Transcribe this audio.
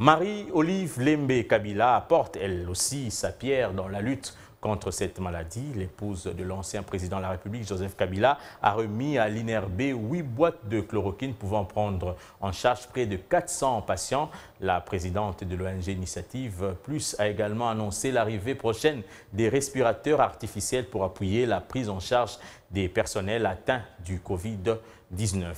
Marie-Olive Lembe Kabila apporte elle aussi sa pierre dans la lutte contre cette maladie. L'épouse de l'ancien président de la République, Joseph Kabila, a remis à l'INRB huit boîtes de chloroquine pouvant prendre en charge près de 400 patients. La présidente de l'ONG Initiative Plus a également annoncé l'arrivée prochaine des respirateurs artificiels pour appuyer la prise en charge des personnels atteints du Covid-19.